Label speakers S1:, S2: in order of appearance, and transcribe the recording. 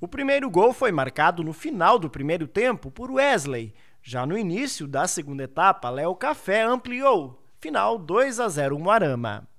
S1: O primeiro gol foi marcado no final do primeiro tempo por Wesley. Já no início da segunda etapa, Léo Café ampliou. Final 2 a 0 Moarama.